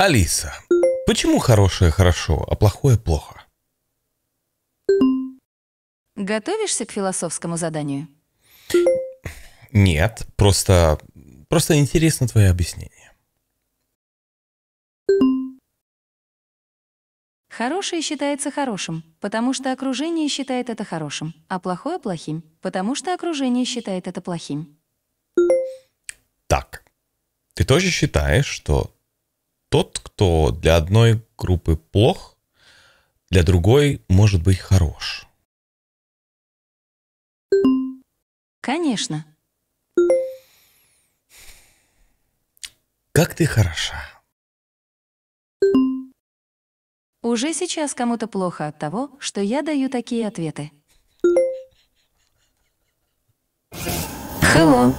Алиса, почему хорошее хорошо, а плохое плохо? Готовишься к философскому заданию? Нет, просто... Просто интересно твое объяснение. Хорошее считается хорошим, потому что окружение считает это хорошим, а плохое — плохим, потому что окружение считает это плохим. Так, ты тоже считаешь, что тот, кто для одной группы плох, для другой может быть хорош. Конечно. Как ты хороша. Уже сейчас кому-то плохо от того, что я даю такие ответы. Hello.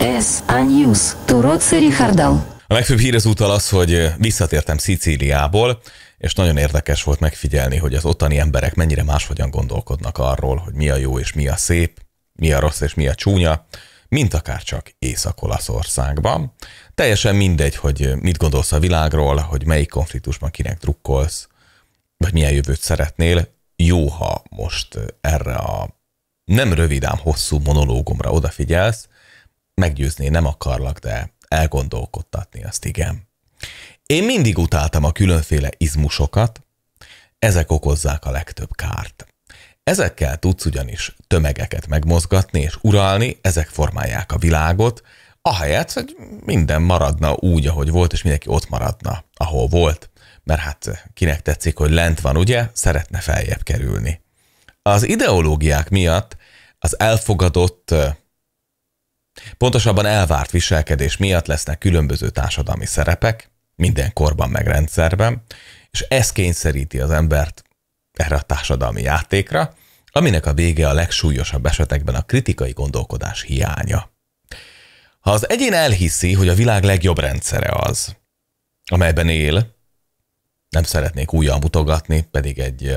S. Аньюс. Туроци Рихардал. A legfőbb hír ezúttal az, hogy visszatértem Szicíliából, és nagyon érdekes volt megfigyelni, hogy az ottani emberek mennyire máshogyan gondolkodnak arról, hogy mi a jó és mi a szép, mi a rossz és mi a csúnya, mint akár csak Észak-Olaszországban. Teljesen mindegy, hogy mit gondolsz a világról, hogy melyik konfliktusban kinek drukkolsz, vagy milyen jövőt szeretnél, jó, ha most erre a nem rövidám hosszú monológomra odafigyelsz, meggyőzni nem akarlak, de elgondolkodtatni azt, igen. Én mindig utáltam a különféle izmusokat, ezek okozzák a legtöbb kárt. Ezekkel tudsz ugyanis tömegeket megmozgatni és uralni, ezek formálják a világot, ahelyett, hogy minden maradna úgy, ahogy volt, és mindenki ott maradna, ahol volt, mert hát kinek tetszik, hogy lent van, ugye, szeretne feljebb kerülni. Az ideológiák miatt az elfogadott Pontosabban elvárt viselkedés miatt lesznek különböző társadalmi szerepek, minden korban meg rendszerben, és ez kényszeríti az embert erre a társadalmi játékra, aminek a vége a legsúlyosabb esetekben a kritikai gondolkodás hiánya. Ha az egyén elhiszi, hogy a világ legjobb rendszere az, amelyben él, nem szeretnék újra mutogatni, pedig egy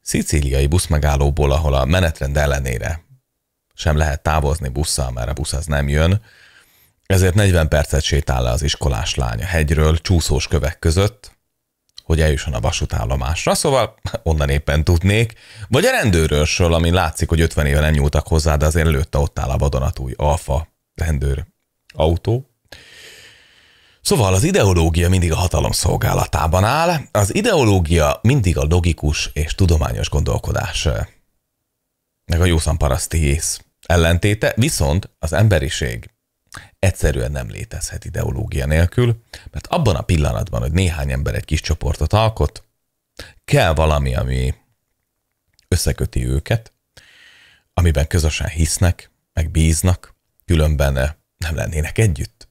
szicíliai buszmegállóból, ahol a menetrend ellenére sem lehet távozni busszal, mert a busz az nem jön. Ezért 40 percet sétál le az iskolás lány a hegyről csúszós kövek között, hogy eljusson a vasútállomásra, szóval onnan éppen tudnék. Vagy a rendőrösről, ami látszik, hogy 50 éve nem nyúltak hozzá, de azért előtte ott áll a vadonatúj alfa rendőr autó. Szóval az ideológia mindig a hatalom szolgálatában áll, az ideológia mindig a logikus és tudományos gondolkodás eh, meg a józan paraszti ész ellentéte, viszont az emberiség egyszerűen nem létezhet ideológia nélkül, mert abban a pillanatban, hogy néhány ember egy kis csoportot alkot, kell valami, ami összeköti őket, amiben közösen hisznek, meg bíznak, különben nem lennének együtt.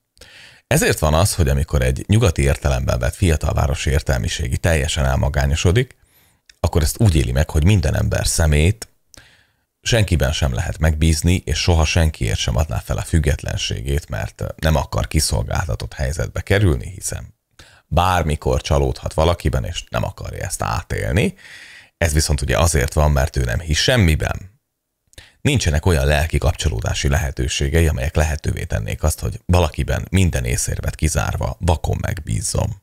Ezért van az, hogy amikor egy nyugati értelemben vett fiatalvárosi értelmiségi teljesen elmagányosodik, akkor ezt úgy éli meg, hogy minden ember szemét, senkiben sem lehet megbízni, és soha senkiért sem adná fel a függetlenségét, mert nem akar kiszolgáltatott helyzetbe kerülni, hiszen bármikor csalódhat valakiben, és nem akarja ezt átélni. Ez viszont ugye azért van, mert ő nem hisz semmiben. Nincsenek olyan lelki kapcsolódási lehetőségei, amelyek lehetővé tennék azt, hogy valakiben minden észérvet kizárva vakon megbízzom.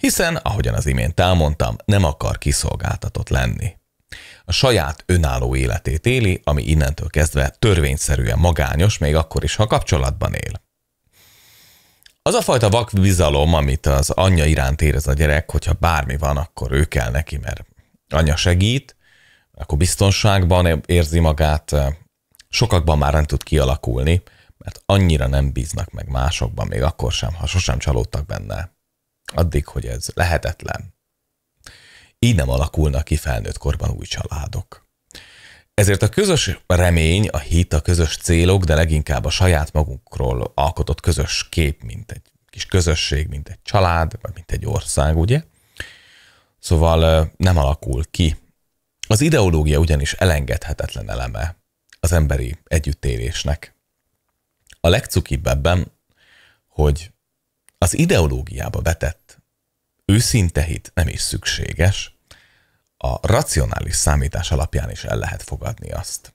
Hiszen, ahogyan az imént elmondtam, nem akar kiszolgáltatott lenni a saját önálló életét éli, ami innentől kezdve törvényszerűen magányos, még akkor is, ha kapcsolatban él. Az a fajta vak amit az anyja iránt érez a gyerek, hogyha bármi van, akkor ő kell neki, mert anya segít, akkor biztonságban érzi magát, sokakban már nem tud kialakulni, mert annyira nem bíznak meg másokban, még akkor sem, ha sosem csalódtak benne. Addig, hogy ez lehetetlen. Így nem alakulnak ki felnőtt korban új családok. Ezért a közös remény, a hit, a közös célok, de leginkább a saját magunkról alkotott közös kép, mint egy kis közösség, mint egy család, vagy mint egy ország, ugye? Szóval nem alakul ki. Az ideológia ugyanis elengedhetetlen eleme az emberi együttélésnek. A legcukibb ebben, hogy az ideológiába vetett őszinte hit nem is szükséges, a racionális számítás alapján is el lehet fogadni azt.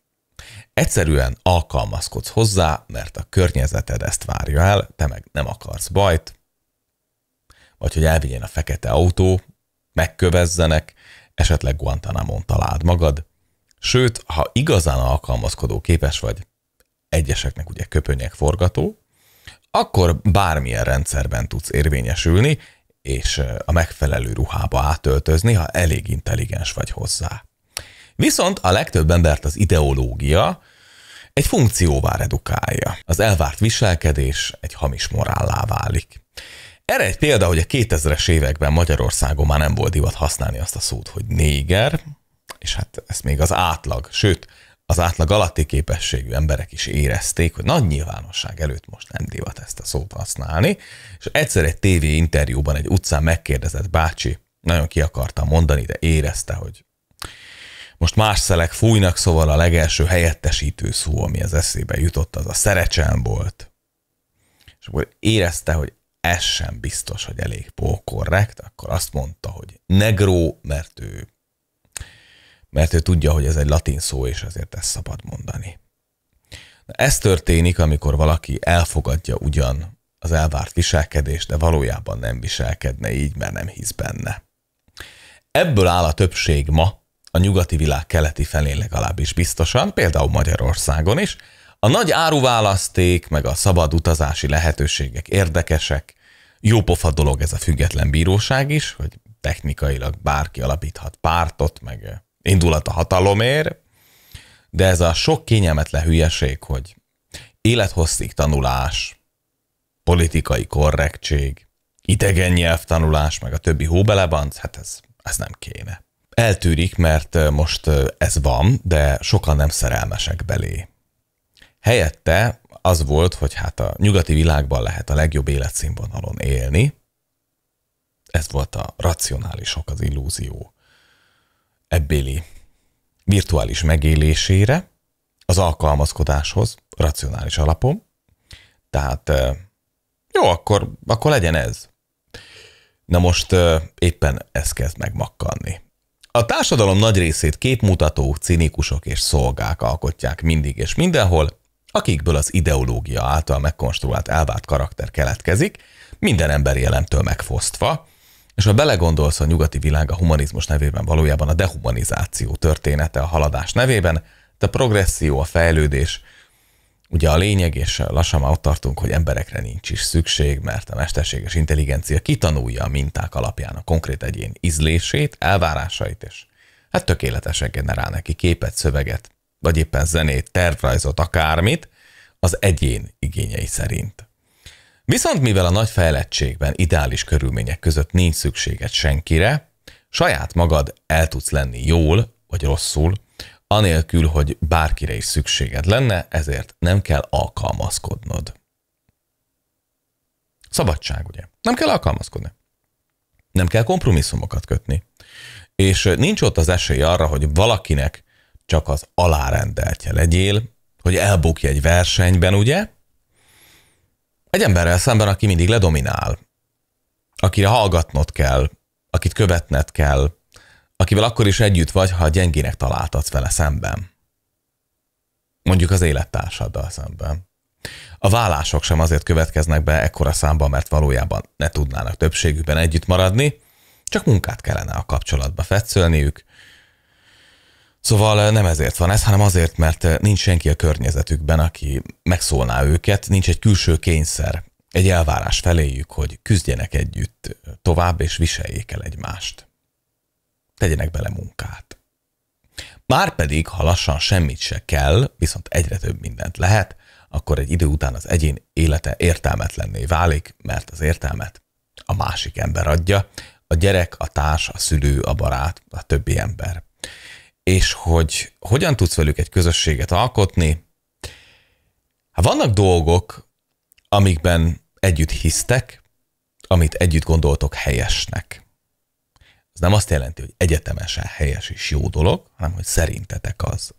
Egyszerűen alkalmazkodsz hozzá, mert a környezeted ezt várja el, te meg nem akarsz bajt, vagy hogy elvigyél a fekete autó, megkövezzenek, esetleg Guantanamon találd magad. Sőt, ha igazán alkalmazkodó képes vagy, egyeseknek ugye köpönyek forgató, akkor bármilyen rendszerben tudsz érvényesülni, és a megfelelő ruhába átöltözni, ha elég intelligens vagy hozzá. Viszont a legtöbb embert az ideológia egy funkcióvá redukálja. Az elvárt viselkedés egy hamis morállá válik. Erre egy példa, hogy a 2000-es években Magyarországon már nem volt divat használni azt a szót, hogy néger, és hát ezt még az átlag, sőt, az átlag alatti képességű emberek is érezték, hogy nagy nyilvánosság előtt most nem divat ezt a szót használni, és egyszer egy TV interjúban egy utcán megkérdezett bácsi, nagyon ki akarta mondani, de érezte, hogy most más szelek fújnak, szóval a legelső helyettesítő szó, ami az eszébe jutott, az a szerecsen volt. És akkor érezte, hogy ez sem biztos, hogy elég pókorrekt, akkor azt mondta, hogy negró, mert ő mert ő tudja, hogy ez egy latin szó, és azért ezt szabad mondani. Na, ez történik, amikor valaki elfogadja ugyan az elvárt viselkedést, de valójában nem viselkedne így, mert nem hisz benne. Ebből áll a többség ma, a nyugati világ keleti felén legalábbis biztosan, például Magyarországon is, a nagy áruválaszték, meg a szabad utazási lehetőségek érdekesek, pofa dolog ez a független bíróság is, hogy technikailag bárki alapíthat pártot, meg indulat a hatalomért, de ez a sok kényelmetlen hülyeség, hogy élethosszig tanulás, politikai korrektség, idegen nyelvtanulás, meg a többi hóbelebanc, hát ez, ez nem kéne. Eltűrik, mert most ez van, de sokan nem szerelmesek belé. Helyette az volt, hogy hát a nyugati világban lehet a legjobb életszínvonalon élni. Ez volt a racionális ok, az illúzió ebbéli virtuális megélésére, az alkalmazkodáshoz, racionális alapon. Tehát jó, akkor, akkor legyen ez. Na most éppen ez kezd megmakkanni. A társadalom nagy részét képmutató, cinikusok és szolgák alkotják mindig és mindenhol, akikből az ideológia által megkonstruált elvárt karakter keletkezik, minden emberi elemtől megfosztva, és ha belegondolsz, a nyugati világ a humanizmus nevében valójában a dehumanizáció története a haladás nevében, de a progresszió, a fejlődés, ugye a lényeg, és lassan már ott tartunk, hogy emberekre nincs is szükség, mert a mesterséges intelligencia kitanulja a minták alapján a konkrét egyén ízlését, elvárásait, és hát tökéletesen generál neki képet, szöveget, vagy éppen zenét, tervrajzot, akármit, az egyén igényei szerint. Viszont mivel a nagy fejlettségben ideális körülmények között nincs szükséged senkire, saját magad el tudsz lenni jól vagy rosszul, anélkül, hogy bárkire is szükséged lenne, ezért nem kell alkalmazkodnod. Szabadság, ugye? Nem kell alkalmazkodni. Nem kell kompromisszumokat kötni. És nincs ott az esély arra, hogy valakinek csak az alárendeltje legyél, hogy elbukj egy versenyben, ugye? Egy emberrel szemben, aki mindig ledominál, akire hallgatnod kell, akit követned kell, akivel akkor is együtt vagy, ha gyengének találtatsz vele szemben. Mondjuk az élettársaddal szemben. A vállások sem azért következnek be ekkora számban, mert valójában ne tudnának többségükben együtt maradni, csak munkát kellene a kapcsolatba fetszölniük, Szóval eh, nem ezért van ez, hanem azért, mert eh, nincs senki a környezetükben, aki megszólná őket, nincs egy külső kényszer, egy elvárás feléjük, hogy küzdjenek együtt eh, tovább, és viseljék el egymást. Tegyenek bele munkát. Márpedig, ha lassan semmit se kell, viszont egyre több mindent lehet, akkor egy idő után az egyén élete értelmetlenné válik, mert az értelmet a másik ember adja, a gyerek, a társ, a szülő, a barát, a többi ember és hogy hogyan tudsz velük egy közösséget alkotni. Hát vannak dolgok, amikben együtt hisztek, amit együtt gondoltok helyesnek. Ez nem azt jelenti, hogy egyetemesen helyes és jó dolog, hanem hogy szerintetek az.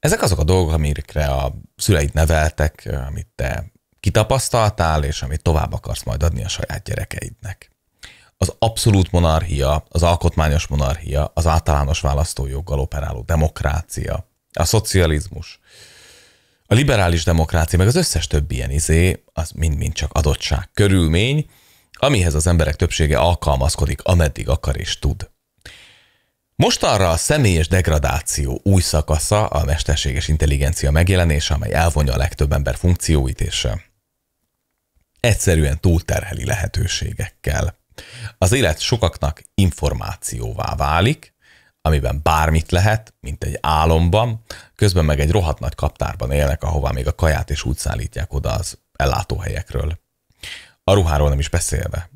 Ezek azok a dolgok, amikre a szüleid neveltek, amit te kitapasztaltál, és amit tovább akarsz majd adni a saját gyerekeidnek az abszolút monarchia, az alkotmányos monarchia, az általános választójoggal operáló demokrácia, a szocializmus, a liberális demokrácia, meg az összes többi ilyen izé, az mind-mind csak adottság, körülmény, amihez az emberek többsége alkalmazkodik, ameddig akar és tud. Most arra a személyes degradáció új szakasza a mesterséges intelligencia megjelenése, amely elvonja a legtöbb ember funkcióit és eh, egyszerűen túlterheli lehetőségekkel. Az élet sokaknak információvá válik, amiben bármit lehet, mint egy álomban, közben meg egy rohadt nagy kaptárban élnek, ahová még a kaját és úgy szállítják oda az ellátóhelyekről. A ruháról nem is beszélve.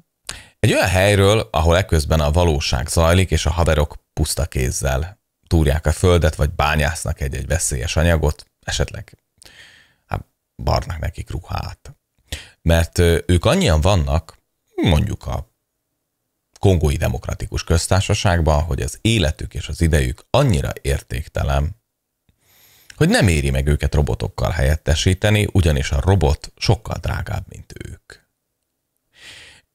Egy olyan helyről, ahol eközben a valóság zajlik, és a haverok puszta kézzel túrják a földet, vagy bányásznak egy-egy veszélyes anyagot, esetleg hát, barnak nekik ruhát. Mert ők annyian vannak, mondjuk a Kongói Demokratikus Köztársaságban, hogy az életük és az idejük annyira értéktelen, hogy nem éri meg őket robotokkal helyettesíteni, ugyanis a robot sokkal drágább, mint ők.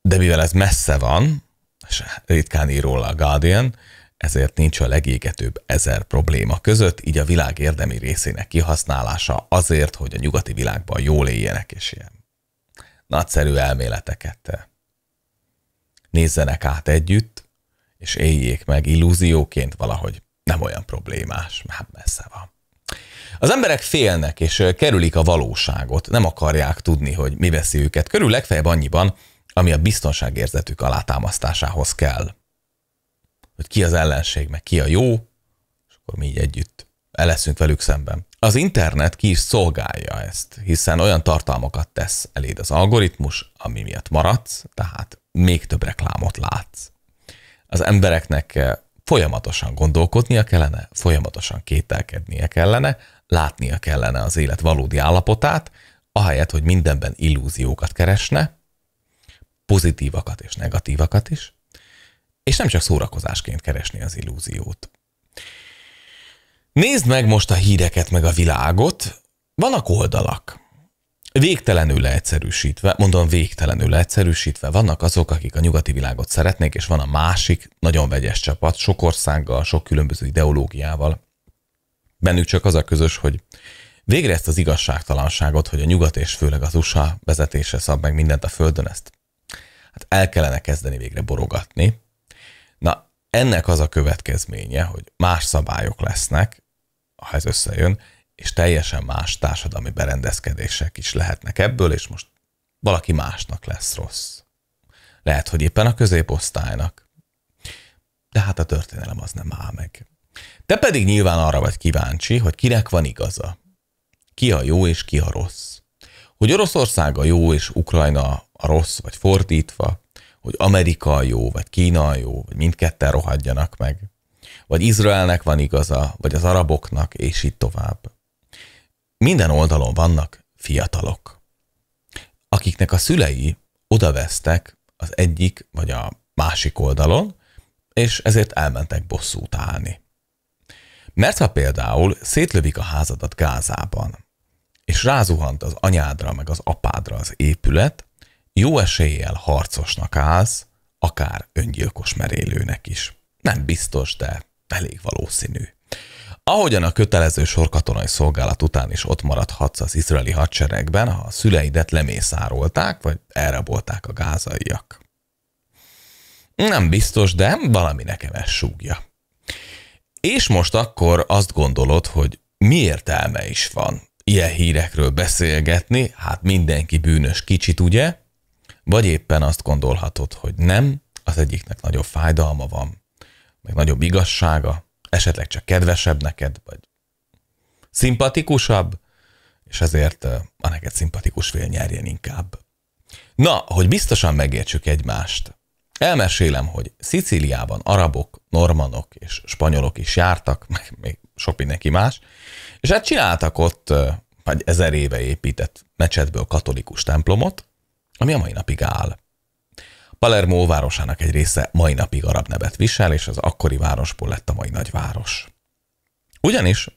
De mivel ez messze van, és ritkán ír róla a Guardian, ezért nincs a legégetőbb ezer probléma között, így a világ érdemi részének kihasználása azért, hogy a nyugati világban jól éljenek és ilyen nagyszerű elméleteket eh, nézzenek át együtt, és éljék meg illúzióként valahogy nem olyan problémás, mert hát messze van. Az emberek félnek és kerülik a valóságot, nem akarják tudni, hogy mi veszi őket körül legfeljebb annyiban, ami a biztonságérzetük alátámasztásához kell. Hogy ki az ellenség, meg ki a jó, és akkor mi így együtt eleszünk velük szemben. Az internet ki is szolgálja ezt, hiszen olyan tartalmakat tesz eléd az algoritmus, ami miatt maradsz, tehát még több reklámot látsz. Az embereknek eh, folyamatosan gondolkodnia kellene, folyamatosan kételkednie kellene, látnia kellene az élet valódi állapotát, ahelyett, hogy mindenben illúziókat keresne, pozitívakat és negatívakat is, és nem csak szórakozásként keresni az illúziót. Nézd meg most a híreket, meg a világot. Vannak oldalak. Végtelenül leegyszerűsítve, mondom végtelenül leegyszerűsítve, vannak azok, akik a nyugati világot szeretnék, és van a másik, nagyon vegyes csapat, sok országgal, sok különböző ideológiával. Bennük csak az a közös, hogy végre ezt az igazságtalanságot, hogy a nyugat és főleg az USA vezetése szab meg mindent a földön, ezt hát el kellene kezdeni végre borogatni, ennek az a következménye, hogy más szabályok lesznek, ha ez összejön, és teljesen más társadalmi berendezkedések is lehetnek ebből, és most valaki másnak lesz rossz. Lehet, hogy éppen a középosztálynak. De hát a történelem az nem áll meg. Te pedig nyilván arra vagy kíváncsi, hogy kinek van igaza. Ki a jó és ki a rossz. Hogy Oroszország a jó és Ukrajna a rossz, vagy fordítva, hogy Amerika jó, vagy Kína jó, vagy mindketten rohadjanak meg, vagy Izraelnek van igaza, vagy az araboknak, és így tovább. Minden oldalon vannak fiatalok, akiknek a szülei odavesztek az egyik vagy a másik oldalon, és ezért elmentek bosszút állni. Mert ha például szétlövik a házadat Gázában, és rázuhant az anyádra meg az apádra az épület, jó eséllyel harcosnak állsz, akár öngyilkos merélőnek is. Nem biztos, de elég valószínű. Ahogyan a kötelező sorkatonai szolgálat után is ott maradhatsz az izraeli hadseregben, ha a szüleidet lemészárolták, vagy elrabolták a gázaiak. Nem biztos, de valami nekem ez súgja. És most akkor azt gondolod, hogy mi értelme is van ilyen hírekről beszélgetni, hát mindenki bűnös kicsit, ugye? Vagy éppen azt gondolhatod, hogy nem, az egyiknek nagyobb fájdalma van, meg nagyobb igazsága, esetleg csak kedvesebb neked, vagy szimpatikusabb, és ezért a neked szimpatikus fél nyerjen inkább. Na, hogy biztosan megértsük egymást, elmesélem, hogy Szicíliában arabok, normanok és spanyolok is jártak, meg még sok mindenki más, és hát csináltak ott vagy ezer éve épített mecsetből katolikus templomot, ami a mai napig áll. Palermo városának egy része mai napig arab nevet visel, és az akkori városból lett a mai nagyváros. Ugyanis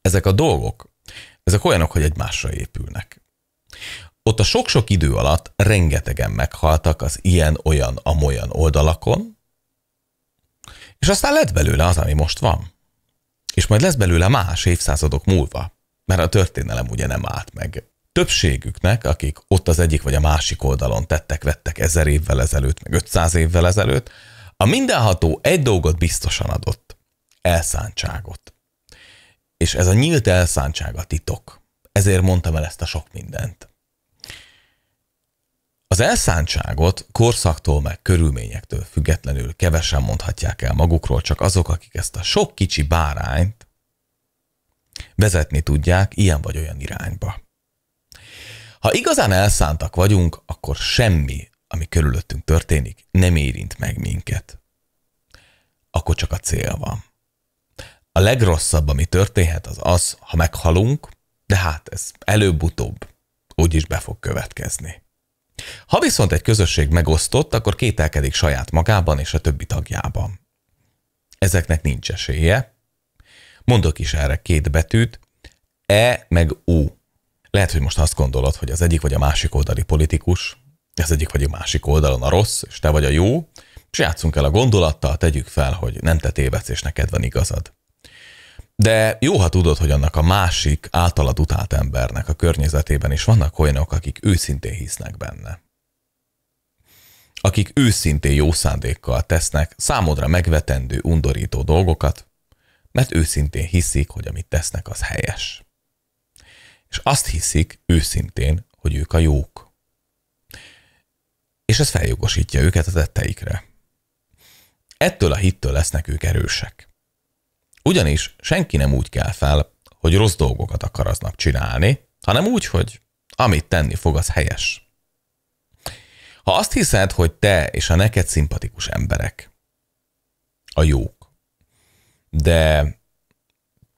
ezek a dolgok, ezek olyanok, hogy egymásra épülnek. Ott a sok-sok idő alatt rengetegen meghaltak az ilyen-olyan, amolyan oldalakon, és aztán lett belőle az, ami most van. És majd lesz belőle más évszázadok múlva, mert a történelem ugye nem állt meg többségüknek, akik ott az egyik vagy a másik oldalon tettek, vettek ezer évvel ezelőtt, meg 500 évvel ezelőtt, a mindenható egy dolgot biztosan adott. Elszántságot. És ez a nyílt elszántság a titok. Ezért mondtam el ezt a sok mindent. Az elszántságot korszaktól meg körülményektől függetlenül kevesen mondhatják el magukról, csak azok, akik ezt a sok kicsi bárányt vezetni tudják ilyen vagy olyan irányba. Ha igazán elszántak vagyunk, akkor semmi, ami körülöttünk történik, nem érint meg minket. Akkor csak a cél van. A legrosszabb, ami történhet, az az, ha meghalunk, de hát ez előbb-utóbb úgyis be fog következni. Ha viszont egy közösség megosztott, akkor kételkedik saját magában és a többi tagjában. Ezeknek nincs esélye. Mondok is erre két betűt, E meg U lehet, hogy most azt gondolod, hogy az egyik vagy a másik oldali politikus, az egyik vagy a másik oldalon a rossz, és te vagy a jó, és játszunk el a gondolattal, tegyük fel, hogy nem te tévedsz, és neked van igazad. De jó, ha tudod, hogy annak a másik általad utált embernek a környezetében is vannak olyanok, akik őszintén hisznek benne. Akik őszintén jó szándékkal tesznek számodra megvetendő, undorító dolgokat, mert őszintén hiszik, hogy amit tesznek, az helyes és azt hiszik őszintén, hogy ők a jók. És ez feljogosítja őket a tetteikre. Ettől a hittől lesznek ők erősek. Ugyanis senki nem úgy kell fel, hogy rossz dolgokat akaraznak csinálni, hanem úgy, hogy amit tenni fog, az helyes. Ha azt hiszed, hogy te és a neked szimpatikus emberek a jók, de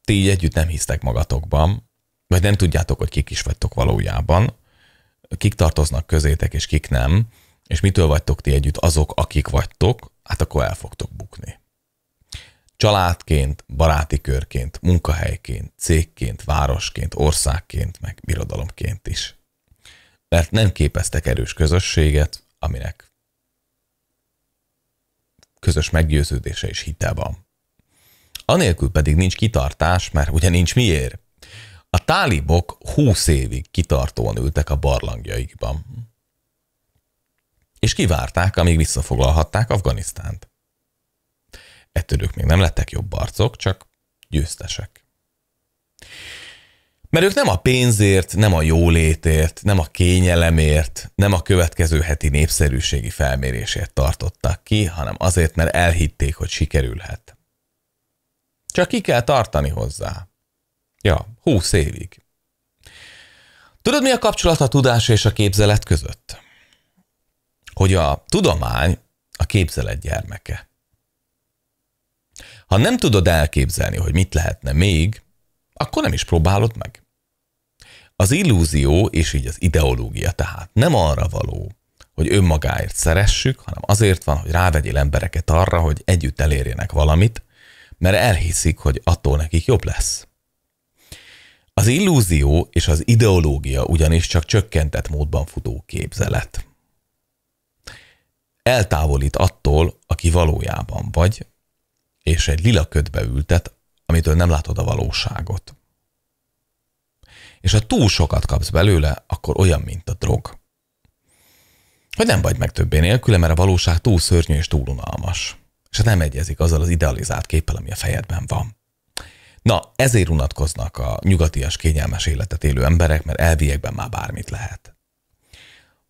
ti így együtt nem hisztek magatokban, vagy nem tudjátok, hogy kik is vagytok valójában, kik tartoznak közétek, és kik nem, és mitől vagytok ti együtt azok, akik vagytok, hát akkor el fogtok bukni. Családként, baráti körként, munkahelyként, cégként, városként, országként, meg birodalomként is. Mert nem képeztek erős közösséget, aminek közös meggyőződése és hite van. Anélkül pedig nincs kitartás, mert ugye nincs miért. A tálibok húsz évig kitartóan ültek a barlangjaikban, és kivárták, amíg visszafoglalhatták Afganisztánt. Ettől ők még nem lettek jobb arcok, csak győztesek. Mert ők nem a pénzért, nem a jólétért, nem a kényelemért, nem a következő heti népszerűségi felmérésért tartották ki, hanem azért, mert elhitték, hogy sikerülhet. Csak ki kell tartani hozzá. Ja, húsz évig. Tudod, mi a kapcsolat a tudás és a képzelet között? Hogy a tudomány a képzelet gyermeke. Ha nem tudod elképzelni, hogy mit lehetne még, akkor nem is próbálod meg. Az illúzió és így az ideológia tehát nem arra való, hogy önmagáért szeressük, hanem azért van, hogy rávegyél embereket arra, hogy együtt elérjenek valamit, mert elhiszik, hogy attól nekik jobb lesz. Az illúzió és az ideológia ugyanis csak csökkentett módban futó képzelet. Eltávolít attól, aki valójában vagy, és egy lila ködbe ültet, amitől nem látod a valóságot. És ha túl sokat kapsz belőle, akkor olyan, mint a drog. Hogy nem vagy meg többé nélküle, mert a valóság túl szörnyű és túl unalmas. És hát nem egyezik azzal az idealizált képpel, ami a fejedben van. Na, ezért unatkoznak a nyugatias kényelmes életet élő emberek, mert elviekben már bármit lehet.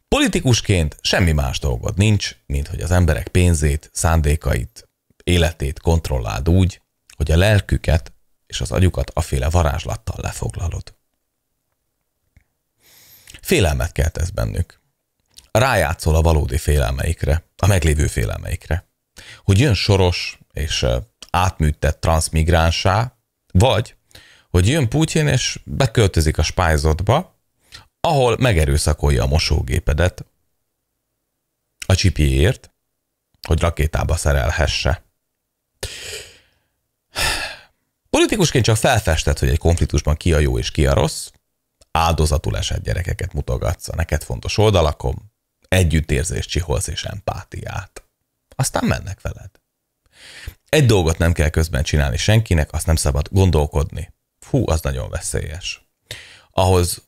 Politikusként semmi más dolgod nincs, mint hogy az emberek pénzét, szándékait, életét kontrolláld úgy, hogy a lelküket és az agyukat aféle varázslattal lefoglalod. Félelmet kelt ez bennük. Rájátszol a valódi félelmeikre, a meglévő félelmeikre. Hogy jön soros és átműtett transzmigránsá, vagy, hogy jön Putyin és beköltözik a spájzotba, ahol megerőszakolja a mosógépedet a csipjéért, hogy rakétába szerelhesse. Politikusként csak felfestett, hogy egy konfliktusban ki a jó és ki a rossz, áldozatul esett gyerekeket mutogatsz a neked fontos oldalakon, együttérzést csiholsz és empátiát. Aztán mennek veled. Egy dolgot nem kell közben csinálni senkinek, azt nem szabad gondolkodni. Fú, az nagyon veszélyes. Ahhoz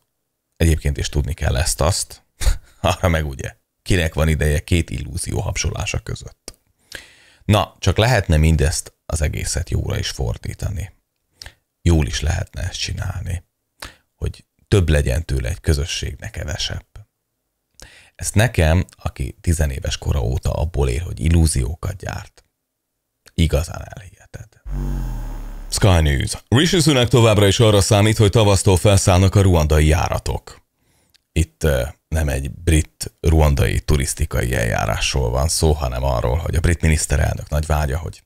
egyébként is tudni kell ezt-azt, arra meg ugye, kinek van ideje két illúzió hapsolása között. Na, csak lehetne mindezt az egészet jóra is fordítani. Jól is lehetne ezt csinálni, hogy több legyen tőle egy közösségnek kevesebb. Ezt nekem, aki tizenéves kora óta abból él, hogy illúziókat gyárt, igazán elhiheted. Sky News. Rishi Sunak továbbra is arra számít, hogy tavasztól felszállnak a ruandai járatok. Itt nem egy brit ruandai turisztikai eljárásról van szó, hanem arról, hogy a brit miniszterelnök nagy vágya, hogy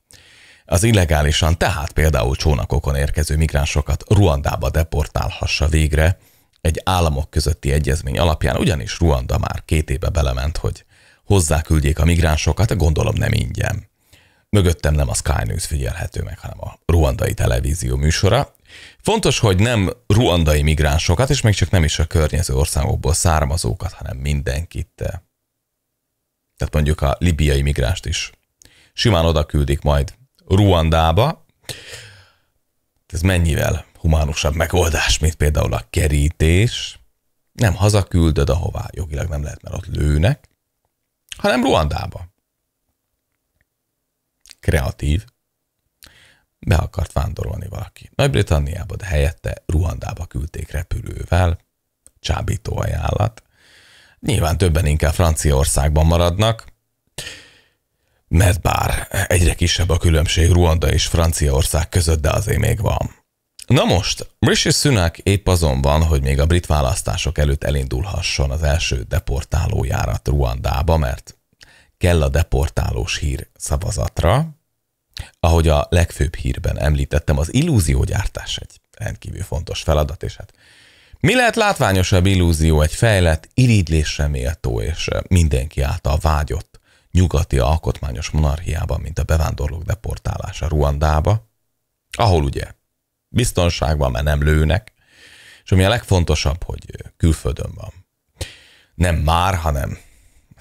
az illegálisan, tehát például csónakokon érkező migránsokat Ruandába deportálhassa végre egy államok közötti egyezmény alapján, ugyanis Ruanda már két éve belement, hogy hozzáküldjék a migránsokat, gondolom nem ingyen. Mögöttem nem a Sky News figyelhető meg, hanem a ruandai televízió műsora. Fontos, hogy nem ruandai migránsokat, és még csak nem is a környező országokból származókat, hanem mindenkit. Eh, tehát mondjuk a libiai migránst is simán oda küldik majd Ruandába. Ez mennyivel humánusabb megoldás, mint például a kerítés. Nem hazaküldöd, ahová jogilag nem lehet, mert ott lőnek, hanem Ruandába kreatív, be akart vándorolni valaki. Nagy-Britanniába, de helyette Ruandába küldték repülővel, csábító ajánlat. Nyilván többen inkább Franciaországban maradnak, mert bár egyre kisebb a különbség Ruanda és Franciaország között, de azért még van. Na most, Rishi Sunak épp azon van, hogy még a brit választások előtt elindulhasson az első deportálójárat Ruandába, mert kell a deportálós hír szavazatra, ahogy a legfőbb hírben említettem, az illúziógyártás egy rendkívül fontos feladat, és hát mi lehet látványosabb illúzió egy fejlett, irigylésre méltó és eh, mindenki által vágyott nyugati alkotmányos monarchiában, mint a bevándorlók deportálása Ruandába, ahol ugye biztonságban, mert nem lőnek, és ami a legfontosabb, hogy külföldön van. Nem már, hanem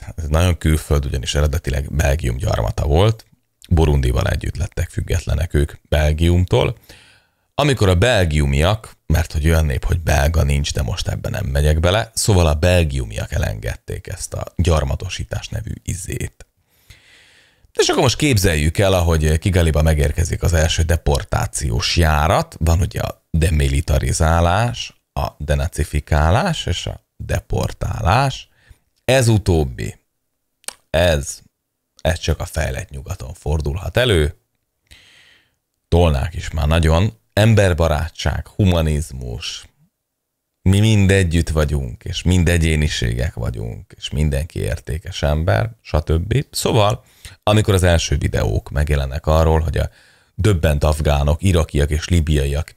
hát ez nagyon külföld, ugyanis eredetileg Belgium gyarmata volt, Burundival együtt lettek függetlenek ők Belgiumtól. Amikor a belgiumiak, mert hogy olyan nép, hogy belga nincs, de most ebben nem megyek bele, szóval a belgiumiak elengedték ezt a gyarmatosítás nevű izét. És akkor most képzeljük el, ahogy Kigaliba megérkezik az első deportációs járat, van ugye a demilitarizálás, a denacifikálás és a deportálás. Ez utóbbi, ez ez csak a fejlett nyugaton fordulhat elő. Tolnák is már nagyon, emberbarátság, humanizmus, mi mind együtt vagyunk, és mind egyéniségek vagyunk, és mindenki értékes ember, stb. Szóval, amikor az első videók megjelennek arról, hogy a döbbent afgánok, irakiak és libiaiak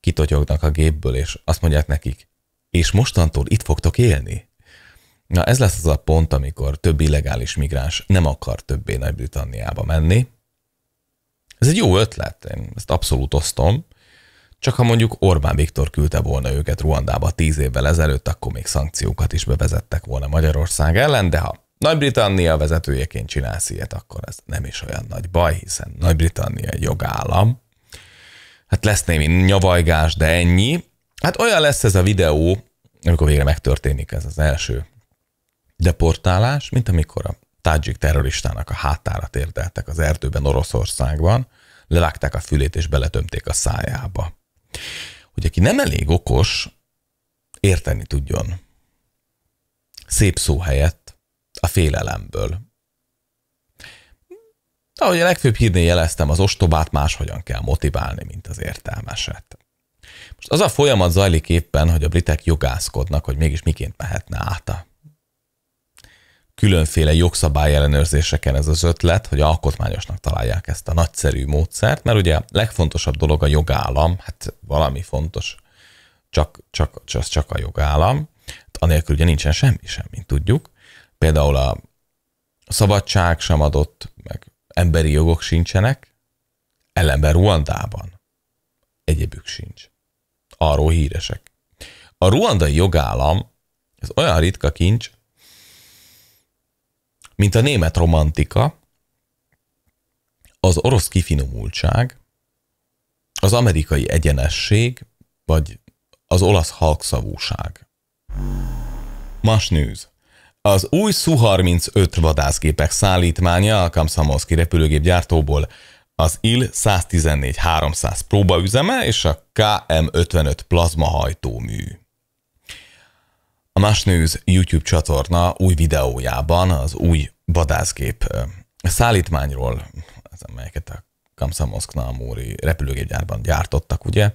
kitotyognak a gépből, és azt mondják nekik, és mostantól itt fogtok élni? Na ez lesz az a pont, amikor több illegális migráns nem akar többé Nagy-Britanniába menni. Ez egy jó ötlet, én ezt abszolút osztom. Csak ha mondjuk Orbán Viktor küldte volna őket Ruandába tíz évvel ezelőtt, akkor még szankciókat is bevezettek volna Magyarország ellen, de ha Nagy-Britannia vezetőjeként csinálsz ilyet, akkor ez nem is olyan nagy baj, hiszen Nagy-Britannia egy jogállam. Hát lesz némi nyavajgás, de ennyi. Hát olyan lesz ez a videó, amikor végre megtörténik ez az első deportálás, mint amikor a tádzsik terroristának a hátára térdeltek az erdőben Oroszországban, levágták a fülét és beletömték a szájába. Hogy aki nem elég okos, érteni tudjon. Szép szó helyett a félelemből. Ahogy a legfőbb hírnél jeleztem, az ostobát máshogyan kell motiválni, mint az értelmeset. Most az a folyamat zajlik éppen, hogy a britek jogászkodnak, hogy mégis miként mehetne át a különféle jogszabály ellenőrzéseken ez az ötlet, hogy alkotmányosnak találják ezt a nagyszerű módszert, mert ugye a legfontosabb dolog a jogállam, hát valami fontos, csak, csak, csak, csak a jogállam, anélkül ugye nincsen semmi sem, mint tudjuk. Például a szabadság sem adott, meg emberi jogok sincsenek, ellenben Ruandában egyébük sincs. Arról híresek. A ruandai jogállam, ez olyan ritka kincs, mint a német romantika, az orosz kifinomultság, az amerikai egyenesség, vagy az olasz halkszavúság. Más news. Az új Su-35 vadászgépek szállítmánya a Kamszamolszki repülőgép gyártóból az IL-114-300 próbaüzeme és a KM-55 plazmahajtómű. A Más News YouTube csatorna új videójában az új vadászgép szállítmányról, az amelyeket a Kamszamoszkna Móri repülőgépgyárban gyártottak, ugye,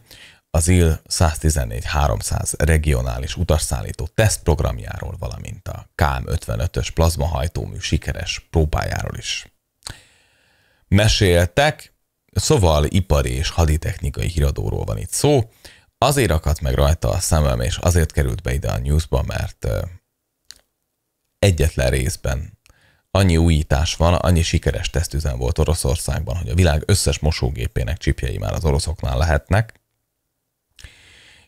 az IL 114-300 regionális utasszállító tesztprogramjáról, valamint a KM55-ös plazmahajtómű sikeres próbájáról is meséltek, szóval ipari és haditechnikai híradóról van itt szó, azért akadt meg rajta a szemem, és azért került be ide a newsba, mert egyetlen részben annyi újítás van, annyi sikeres tesztüzem volt Oroszországban, hogy a világ összes mosógépének csipjei már az oroszoknál lehetnek.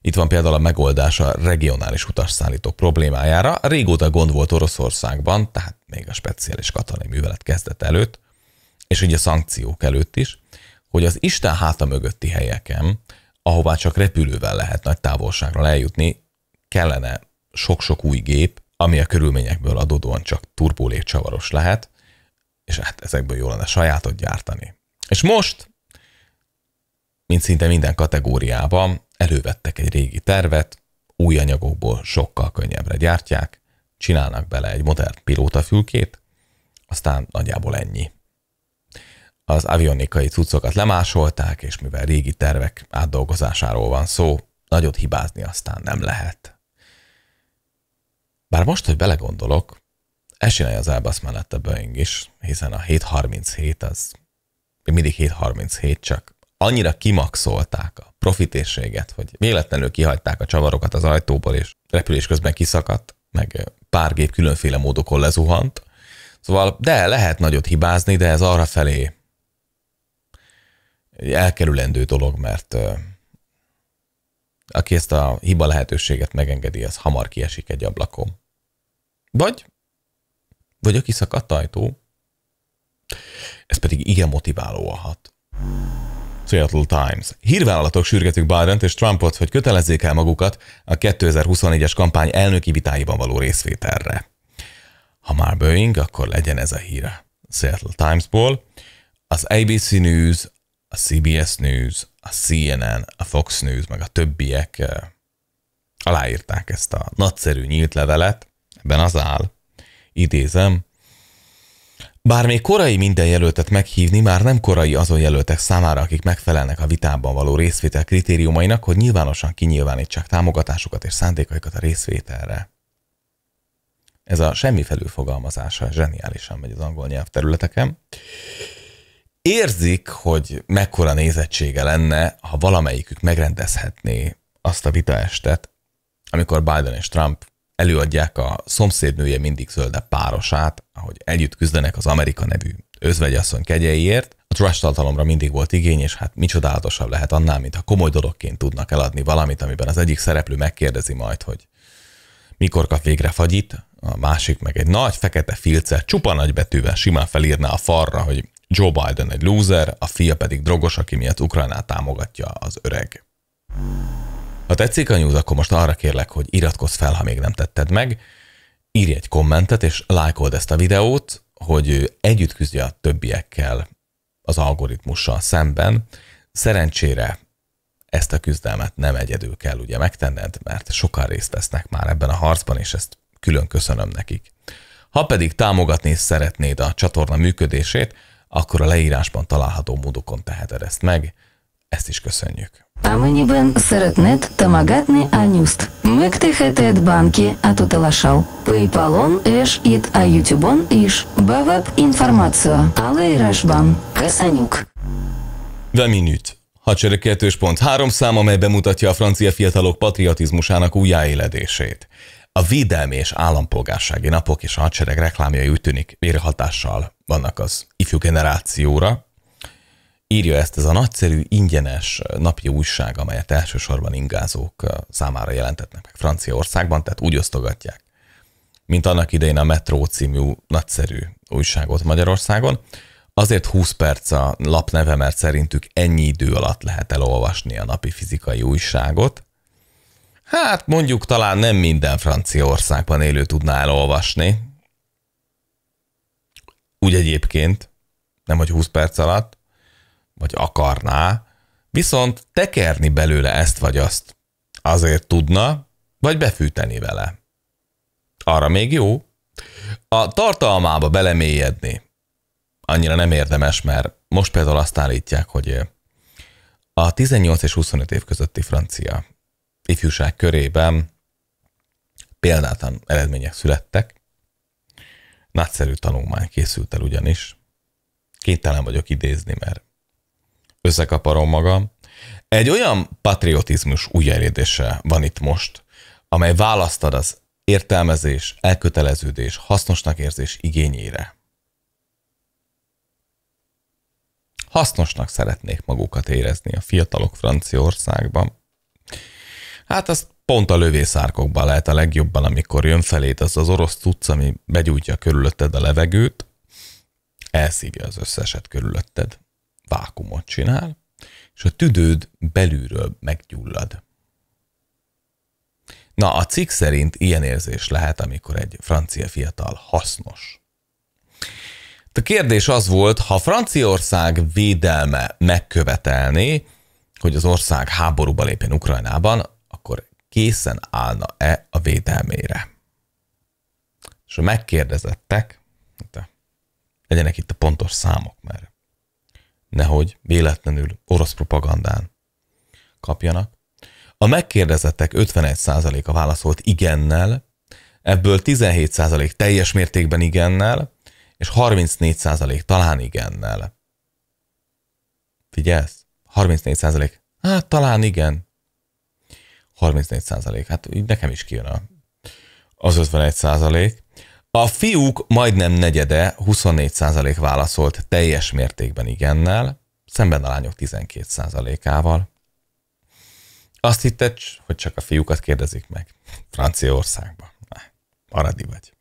Itt van például a megoldás a regionális utasszállítók problémájára. Régóta gond volt Oroszországban, tehát még a speciális katonai művelet kezdet előtt, és ugye szankciók előtt is, hogy az Isten háta mögötti helyeken ahová csak repülővel lehet nagy távolságra eljutni, kellene sok-sok új gép, ami a körülményekből adódóan csak turbólégcsavaros lehet, és hát ezekből jól lenne sajátot gyártani. És most, mint szinte minden kategóriában, elővettek egy régi tervet, új anyagokból sokkal könnyebbre gyártják, csinálnak bele egy modern pilótafülkét, aztán nagyjából ennyi az avionikai cuccokat lemásolták, és mivel régi tervek átdolgozásáról van szó, nagyot hibázni aztán nem lehet. Bár most, hogy belegondolok, esélye az Airbus mellett a Boeing is, hiszen a 737 az még mindig 737, csak annyira kimaxolták a profitérséget, hogy véletlenül kihagyták a csavarokat az ajtóból, és repülés közben kiszakadt, meg pár gép különféle módokon lezuhant. Szóval, de lehet nagyot hibázni, de ez arra felé egy elkerülendő dolog, mert aki ezt a hiba lehetőséget megengedi, az hamar kiesik egy ablakon. Vagy, vagy a szakadt ajtó, ez pedig igen motiváló a hat. Seattle Times. Hírvállalatok sürgetik biden és Trumpot, hogy kötelezzék el magukat a 2024-es kampány elnöki vitáiban való részvételre. Ha már Boeing, akkor legyen ez a híre. Seattle Timesból. Az ABC News a CBS News, a CNN, a Fox News, meg a többiek eh, aláírták ezt a nagyszerű nyílt levelet, ebben az áll, idézem, bár még korai minden jelöltet meghívni, már nem korai azon jelöltek számára, akik megfelelnek a vitában való részvétel kritériumainak, hogy nyilvánosan kinyilvánítsák támogatásukat és szándékaikat a részvételre. Ez a semmi felül fogalmazása zseniálisan megy az angol nyelvterületeken érzik, hogy mekkora nézettsége lenne, ha valamelyikük megrendezhetné azt a vitaestet, amikor Biden és Trump előadják a szomszédnője mindig zölde párosát, ahogy együtt küzdenek az Amerika nevű özvegyasszony kegyeiért. A trash tartalomra mindig volt igény, és hát micsodálatosabb lehet annál, mint ha komoly dologként tudnak eladni valamit, amiben az egyik szereplő megkérdezi majd, hogy mikor kap végre fagyit, a másik meg egy nagy fekete filccel, csupa betűvel simán felírná a farra, hogy Joe Biden egy loser, a fia pedig drogos, aki miatt Ukrajnát támogatja az öreg. Ha tetszik a news, akkor most arra kérlek, hogy iratkozz fel, ha még nem tetted meg, írj egy kommentet és lájkold ezt a videót, hogy együtt küzdje a többiekkel az algoritmussal szemben. Szerencsére ezt a küzdelmet nem egyedül kell ugye megtenned, mert sokan részt vesznek már ebben a harcban, és ezt külön köszönöm nekik. Ha pedig támogatni szeretnéd a csatorna működését, akkor a leírásban található módokon teheted ezt meg. Ezt is köszönjük. Amennyiben szeretnéd támogatni a news megteheted banki átutalással, Paypalon és itt a YouTube-on is. Beveb információ a leírásban. Köszönjük! The Minute. Hadsereg 2.3 szám, amely bemutatja a francia fiatalok patriotizmusának újjáéledését. A védelmi és állampolgársági napok és a hadsereg reklámjai úgy tűnik vérhatással vannak az ifjú generációra. Írja ezt ez a nagyszerű, ingyenes napi újság, amelyet elsősorban ingázók számára jelentetnek meg Franciaországban, tehát úgy osztogatják, mint annak idején a Metro című nagyszerű újságot Magyarországon. Azért 20 perc a lapneve, mert szerintük ennyi idő alatt lehet elolvasni a napi fizikai újságot, Hát mondjuk talán nem minden Franciaországban élő tudná elolvasni. Úgy egyébként, nem hogy 20 perc alatt, vagy akarná, viszont tekerni belőle ezt vagy azt azért tudna, vagy befűteni vele. Arra még jó. A tartalmába belemélyedni annyira nem érdemes, mert most például azt állítják, hogy a 18 és 25 év közötti francia ifjúság körében példátlan eredmények születtek. Nagyszerű tanulmány készült el ugyanis. Kénytelen vagyok idézni, mert összekaparom magam. Egy olyan patriotizmus újjelédése van itt most, amely választad az értelmezés, elköteleződés, hasznosnak érzés igényére. Hasznosnak szeretnék magukat érezni a fiatalok Franciaországban. Hát azt pont a lövészárkokban lehet a legjobban, amikor jön feléd az az orosz tudsz, ami begyújtja körülötted a levegőt, elszívja az összeset körülötted, vákumot csinál, és a tüdőd belülről meggyullad. Na, a cikk szerint ilyen érzés lehet, amikor egy francia fiatal hasznos. A kérdés az volt, ha Franciaország védelme megkövetelné, hogy az ország háborúba lépjen Ukrajnában, készen állna-e a védelmére. És ha megkérdezettek, legyenek itt a pontos számok, mert nehogy véletlenül orosz propagandán kapjanak. A megkérdezettek 51%-a válaszolt igennel, ebből 17% teljes mértékben igennel, és 34% talán igennel. Figyelsz? 34% hát talán igen, 34 százalék. Hát így nekem is kijön a, az 51 százalék. A fiúk majdnem negyede, 24 százalék válaszolt teljes mértékben igennel, szemben a lányok 12 százalékával. Azt hitted, hogy csak a fiúkat kérdezik meg. Franciaországban. Aradi vagy.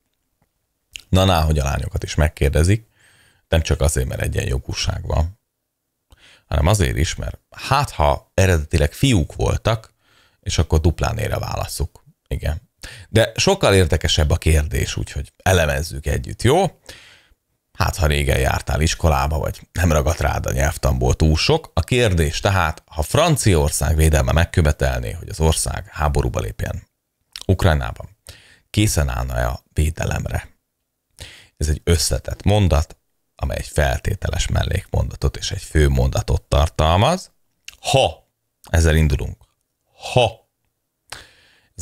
Na, na, hogy a lányokat is megkérdezik, nem csak azért, mert egyenjogúság van, hanem azért is, mert hát ha eredetileg fiúk voltak, és akkor duplán ére válaszuk. Igen. De sokkal érdekesebb a kérdés, úgyhogy elemezzük együtt, jó? Hát, ha régen jártál iskolába, vagy nem ragadt rád a nyelvtamból túl sok, a kérdés tehát, ha Franciaország védelme megkövetelné, hogy az ország háborúba lépjen Ukrajnában, készen állna-e a védelemre? Ez egy összetett mondat, amely egy feltételes mellékmondatot és egy főmondatot tartalmaz. Ha, ezzel indulunk, ha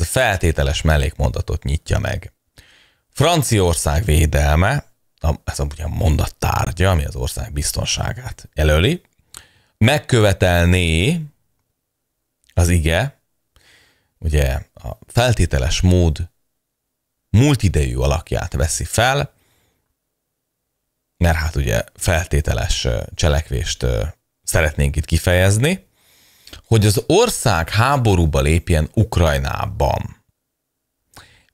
feltételes mellékmondatot nyitja meg. Franciaország védelme, ez a mondat tárgya, ami az ország biztonságát jelöli, megkövetelné az ige, ugye a feltételes mód múltidejű alakját veszi fel, mert hát ugye feltételes cselekvést szeretnénk itt kifejezni, hogy az ország háborúba lépjen Ukrajnában.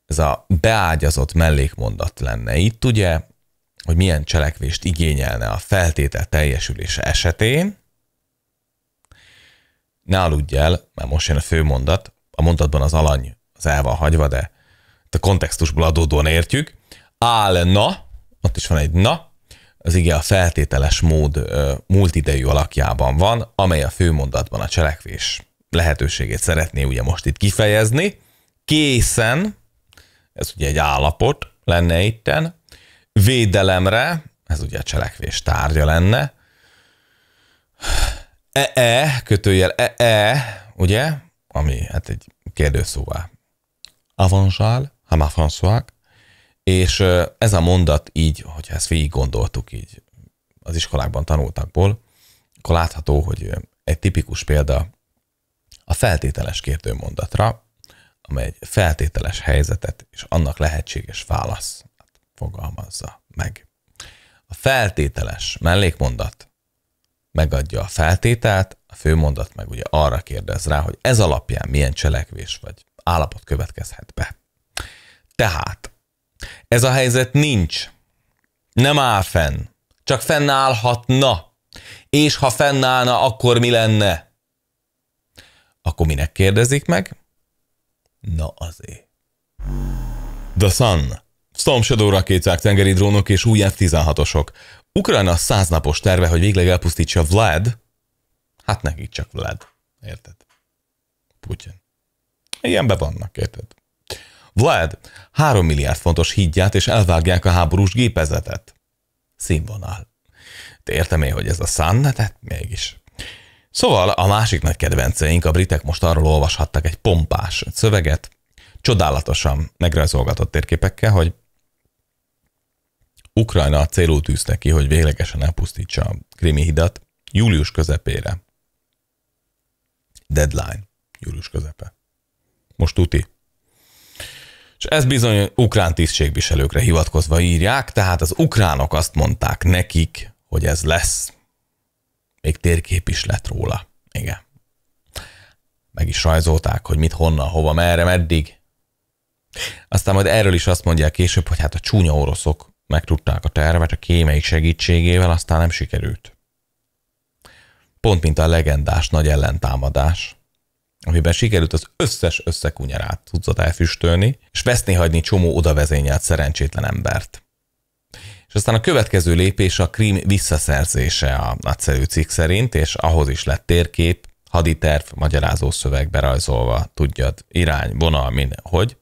Ez a beágyazott mellékmondat lenne itt, ugye, hogy milyen cselekvést igényelne a feltétel teljesülése esetén. Ne aludj el, mert most jön a fő mondat, a mondatban az alany az el van hagyva, de a kontextusból adódóan értjük. Állna, ott is van egy na, az ige a feltételes mód múltidejű alakjában van, amely a főmondatban a cselekvés lehetőségét szeretné ugye most itt kifejezni. Készen, ez ugye egy állapot lenne itten, védelemre, ez ugye a cselekvés tárgya lenne, e-e, kötőjel e-e, ugye, ami hát egy kérdőszóvá. Avanzsál, ha már François, és ez a mondat így, hogyha ezt végig gondoltuk így az iskolákban tanultakból, akkor látható, hogy egy tipikus példa a feltételes kérdőmondatra, amely egy feltételes helyzetet és annak lehetséges válasz fogalmazza meg. A feltételes mellékmondat megadja a feltételt, a főmondat meg ugye arra kérdez rá, hogy ez alapján milyen cselekvés vagy állapot következhet be. Tehát ez a helyzet nincs. Nem áll fenn. Csak fennállhatna. És ha fennállna, akkor mi lenne? Akkor minek kérdezik meg? Na azért. The Sun. Storm Shadow rakéták, tengeri drónok és új F-16-osok. Ukrajna száznapos terve, hogy végleg elpusztítsa Vlad. Hát nekik csak Vlad. Érted? Putyin. Ilyenbe vannak, érted? Vlad, három milliárd fontos hídját, és elvágják a háborús gépezetet. Színvonal. Te értem én, hogy ez a szán, hát mégis. Szóval a másik nagy kedvenceink, a britek most arról olvashattak egy pompás szöveget, csodálatosan megrajzolgatott térképekkel, hogy Ukrajna a célul tűzte ki, hogy véglegesen elpusztítsa a krimi hidat július közepére. Deadline. Július közepe. Most tuti. És ez bizony ukrán tisztségviselőkre hivatkozva írják, tehát az ukránok azt mondták nekik, hogy ez lesz. Még térkép is lett róla. Igen. Meg is rajzolták, hogy mit, honnan, hova, merre, meddig. Aztán majd erről is azt mondják később, hogy hát a csúnya oroszok megtudták a tervet a kémeik segítségével, aztán nem sikerült. Pont mint a legendás nagy ellentámadás, amiben sikerült az összes összekunyarát tudzat elfüstölni, és veszni hagyni csomó odavezényelt szerencsétlen embert. És aztán a következő lépés a krím visszaszerzése a nagyszerű cikk szerint, és ahhoz is lett térkép, haditerv, magyarázó szöveg berajzolva tudjad, irány, vonal, minden, hogy.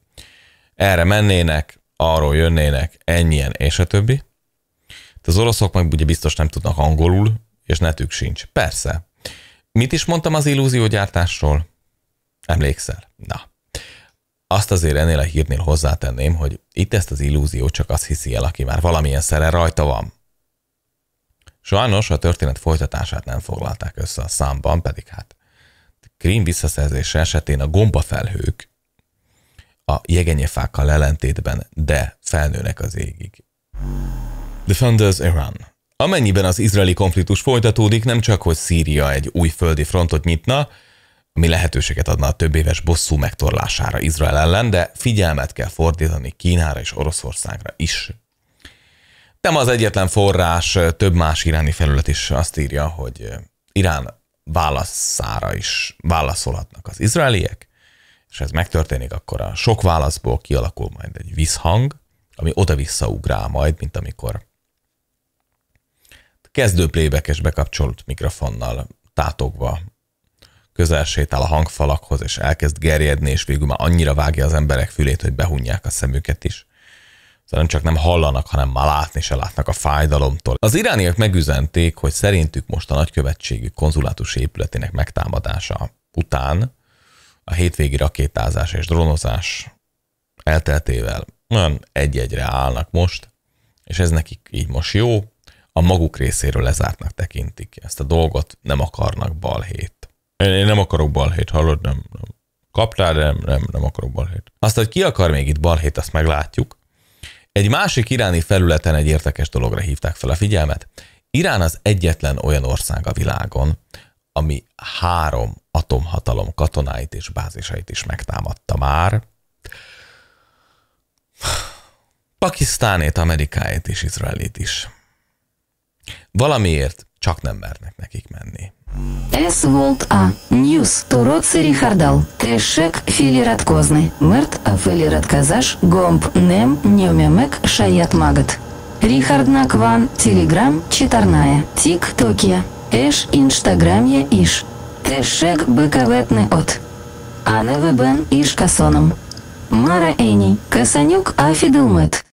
Erre mennének, arról jönnének, ennyien, és a többi. De az oroszok meg ugye biztos nem tudnak angolul, és netük sincs. Persze. Mit is mondtam az illúziógyártásról? Emlékszel? Na. Azt azért ennél a hírnél hozzátenném, hogy itt ezt az illúziót csak az hiszi el, aki már valamilyen szere rajta van. Sajnos a történet folytatását nem foglalták össze a számban, pedig hát Krím visszaszerzése esetén a gombafelhők a jegenyefákkal ellentétben, de felnőnek az égig. Defenders Iran Amennyiben az izraeli konfliktus folytatódik, nem csak, hogy Szíria egy új földi frontot nyitna, ami lehetőséget adna a több éves bosszú megtorlására Izrael ellen, de figyelmet kell fordítani Kínára és Oroszországra is. Nem az egyetlen forrás, több más iráni felület is azt írja, hogy eh, Irán válaszára is válaszolhatnak az izraeliek, és ez megtörténik, akkor a sok válaszból kialakul majd egy visszhang, ami oda-vissza ugrál majd, mint amikor kezdő plébekes bekapcsolt mikrofonnal tátogva közel sétál a hangfalakhoz, és elkezd gerjedni, és végül már annyira vágja az emberek fülét, hogy behunják a szemüket is. Szóval nem csak nem hallanak, hanem már látni se látnak a fájdalomtól. Az irániak megüzenték, hogy szerintük most a nagykövetségű konzulátus épületének megtámadása után a hétvégi rakétázás és drónozás elteltével olyan egy-egyre állnak most, és ez nekik így most jó, a maguk részéről lezártnak tekintik. Ezt a dolgot nem akarnak balhét én, én nem akarok balhét, hallod? Nem, nem. Kaptál, de nem, nem, nem akarok balhét. Azt, hogy ki akar még itt balhét, azt meglátjuk. Egy másik iráni felületen egy érdekes dologra hívták fel a figyelmet. Irán az egyetlen olyan ország a világon, ami három atomhatalom katonáit és bázisait is megtámadta már. Pakisztánét, Amerikáit és Izraelit is. Valamiért csak nem mernek nekik menni. С. Волт А. Ньюс. Туроци Рихардал. Трешек Филират Козны. Мерт Афилират Казаш. Гомб Нем Нюмемек Шаят Магат. Рихард Накван. Телеграм. Читарная. Тик Токия. Эш Инстаграмья Иш. Трешек Быковетны От. Аневы Бен Иш Касоном. Мара Эни. Касанюк Афидылмет.